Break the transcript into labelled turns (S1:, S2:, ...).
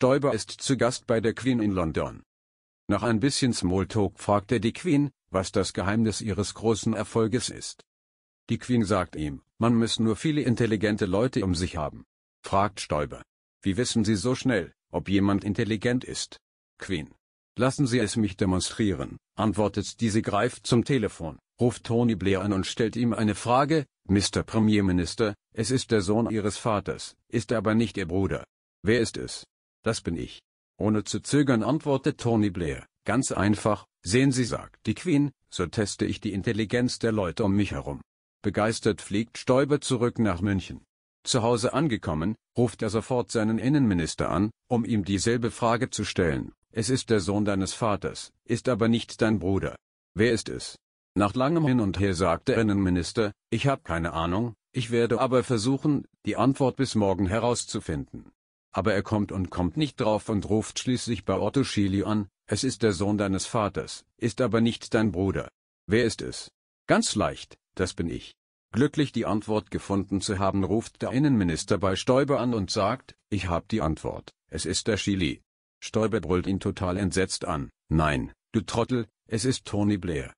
S1: Stoiber ist zu Gast bei der Queen in London. Nach ein bisschen Smalltalk fragt er die Queen, was das Geheimnis ihres großen Erfolges ist. Die Queen sagt ihm, man müsse nur viele intelligente Leute um sich haben. Fragt Stoiber. Wie wissen Sie so schnell, ob jemand intelligent ist? Queen. Lassen Sie es mich demonstrieren, antwortet diese greift zum Telefon, ruft Tony Blair an und stellt ihm eine Frage, Mr. Premierminister, es ist der Sohn Ihres Vaters, ist aber nicht Ihr Bruder. Wer ist es? Das bin ich. Ohne zu zögern antwortet Tony Blair, ganz einfach, sehen Sie sagt die Queen, so teste ich die Intelligenz der Leute um mich herum. Begeistert fliegt Stoiber zurück nach München. Zu Hause angekommen, ruft er sofort seinen Innenminister an, um ihm dieselbe Frage zu stellen. Es ist der Sohn deines Vaters, ist aber nicht dein Bruder. Wer ist es? Nach langem Hin und Her sagt der Innenminister, ich habe keine Ahnung, ich werde aber versuchen, die Antwort bis morgen herauszufinden aber er kommt und kommt nicht drauf und ruft schließlich bei Otto Schily an, es ist der Sohn deines Vaters, ist aber nicht dein Bruder. Wer ist es? Ganz leicht, das bin ich. Glücklich die Antwort gefunden zu haben, ruft der Innenminister bei Stoiber an und sagt, ich hab die Antwort, es ist der Schily. Stoiber brüllt ihn total entsetzt an, nein, du Trottel, es ist Tony Blair.